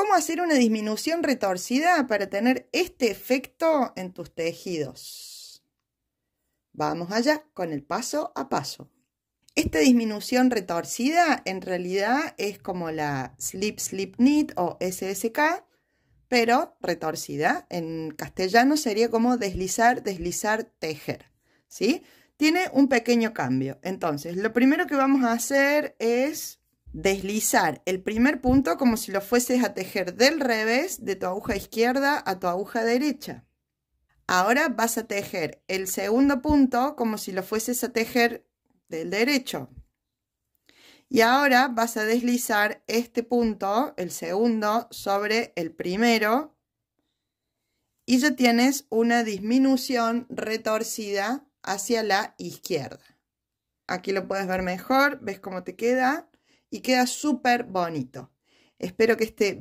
¿Cómo hacer una disminución retorcida para tener este efecto en tus tejidos? Vamos allá con el paso a paso. Esta disminución retorcida en realidad es como la Slip Slip Knit o SSK, pero retorcida en castellano sería como deslizar, deslizar, tejer, ¿sí? Tiene un pequeño cambio. Entonces, lo primero que vamos a hacer es deslizar el primer punto como si lo fueses a tejer del revés de tu aguja izquierda a tu aguja derecha. Ahora vas a tejer el segundo punto como si lo fueses a tejer del derecho. Y ahora vas a deslizar este punto, el segundo, sobre el primero. Y ya tienes una disminución retorcida hacia la izquierda. Aquí lo puedes ver mejor, ves cómo te queda y queda súper bonito. Espero que este